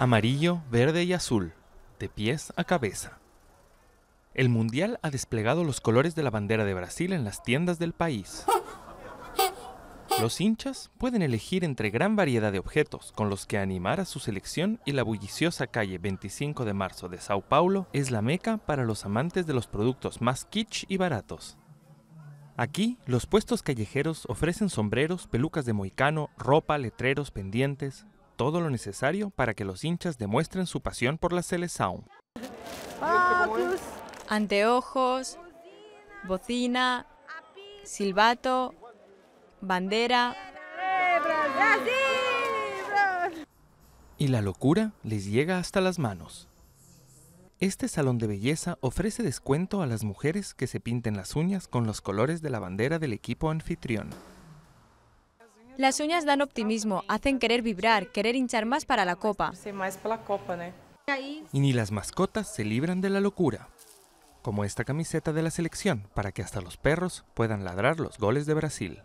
amarillo, verde y azul, de pies a cabeza. El Mundial ha desplegado los colores de la bandera de Brasil en las tiendas del país. Los hinchas pueden elegir entre gran variedad de objetos con los que animar a su selección y la bulliciosa calle 25 de marzo de Sao Paulo es la meca para los amantes de los productos más kitsch y baratos. Aquí, los puestos callejeros ofrecen sombreros, pelucas de moicano, ropa, letreros, pendientes, todo lo necesario para que los hinchas demuestren su pasión por la Sound. Anteojos, bocina, silbato, bandera. Y la locura les llega hasta las manos. Este salón de belleza ofrece descuento a las mujeres que se pinten las uñas con los colores de la bandera del equipo anfitrión. Las uñas dan optimismo, hacen querer vibrar, querer hinchar más para la copa. Y ni las mascotas se libran de la locura. Como esta camiseta de la selección, para que hasta los perros puedan ladrar los goles de Brasil.